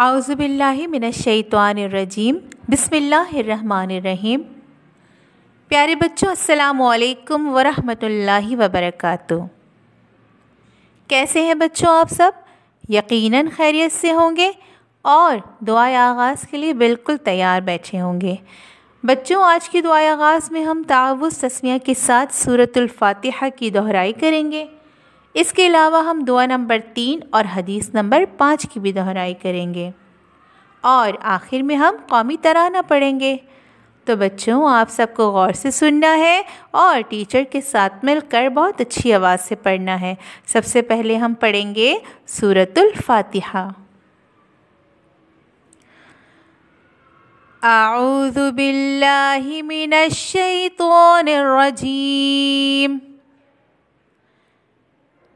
आउज़बिल्लिमिनशैतवानरजीम बिस्मिल्लाहिर्रहमानिर्रहीम प्यारे बच्चों अस्सलाम वरहमतुल्लाहि वबरकातु कैसे हैं बच्चों आप सब यकीनन खैरियत से होंगे और दुआ आगाज़ के लिए बिल्कुल तैयार बैठे होंगे बच्चों आज की दुआ आगाज़ में हम तावुस तस्मिया के साथ सूरतुल्फ़ातिहा की दोहराई करेंगे इसके अलावा हम दुआ नंबर तीन और हदीस नंबर पाँच की भी दोहराई करेंगे और आखिर में हम कौमी तराना पढ़ेंगे तो बच्चों आप सबको गौर से सुनना है और टीचर के साथ मिलकर बहुत अच्छी आवाज़ से पढ़ना है सबसे पहले हम पढ़ेंगे सूरतुल फातिहा أعوذ بالله من الشيطان الرجيم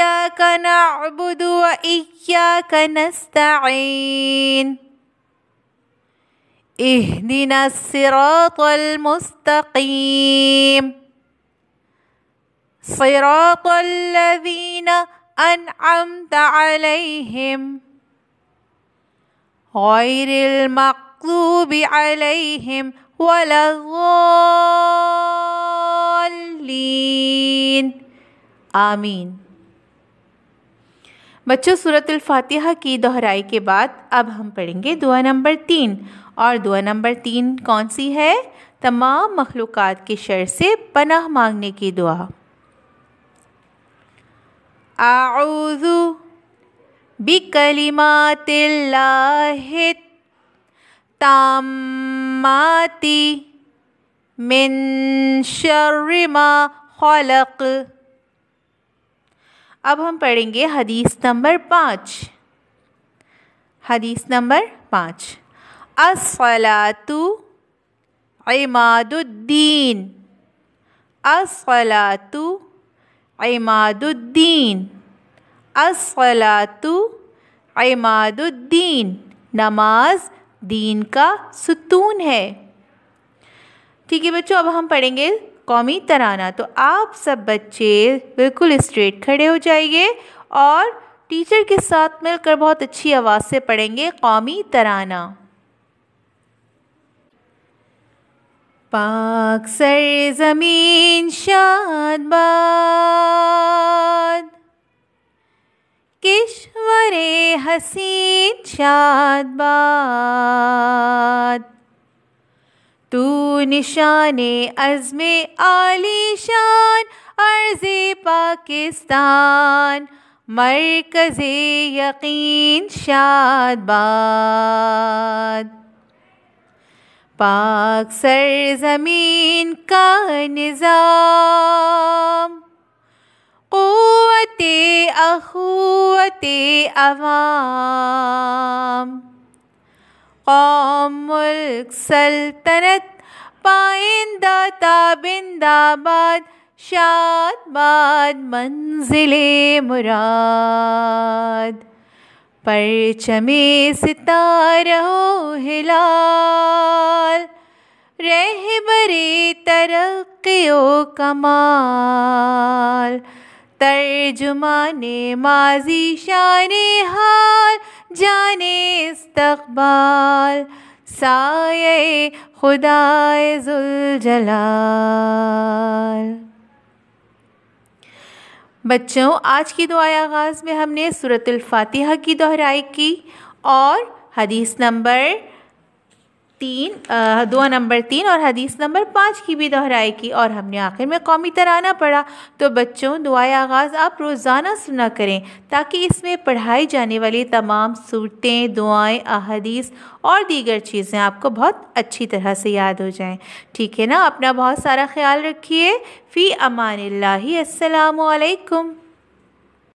إياك نعبد وإياك نستعين اهدنا الصراط المستقيم صراط الذين أنعمت عليهم غير المقلوب عليهم ولا الضالين آمين बच्चों सूरत फातिहा की दोहराई के बाद अब हम पढ़ेंगे दुआ नंबर तीन और दुआ नंबर तीन कौन सी है तमाम मखलूक़ के शर से पनाह मांगने की दुआ आऊजू बिकलिमातिल्लाहि ताम्माति मिन शर्रि खलक़ अब हम पढ़ेंगे हदीस नंबर पाँच हदीस नंबर पाँच असलातु इमादुद्दीन असलातु इमादुद्दीन असलातु इमादुद्दीन नमाज दीन का सुतून है ठीक है बच्चों अब हम पढ़ेंगे कौमी तराना तो आप सब बच्चे बिल्कुल स्ट्रेट खड़े हो जाइए और टीचर के साथ मिलकर बहुत अच्छी आवाज़ से पढ़ेंगे कौमी तराना पाक सर जमीन बाद किश्वरे हसीन बाद तू निशान अज़म आलीशान अर्ज़ पाकिस्तान मरकज़ यकीन शादबाद पाक सर ज़मीन का निज़ाम क़वत अखवत अवाम कौम मुल्क सल्तनत पाइंदा ताबिंदाबाद शाद बाद मंजिले मुराद परचमे सितारो हिलाल रहबरे तरक्यो कमाल तर्जुमान माजी शान हाल जाने इस्तकबाल साये खुदाए जुल जलाल बच्चों आज की दुआ आगाज़ में हमने सूरतुल फातिहा की दोहराई की और हदीस नंबर तीन दुआ नंबर तीन और हदीस नंबर पाँच की भी दोहराई की और हमने आखिर में कौमी तराना पढ़ा तो बच्चों दुआ आगाज़ आप रोज़ाना सुना करें ताकि इसमें पढ़ाई जाने वाली तमाम सूरतें दुआएं अदीस और दीगर चीज़ें आपको बहुत अच्छी तरह से याद हो जाएं ठीक है ना अपना बहुत सारा ख्याल रखिए फ़ी अमान लाही असलकम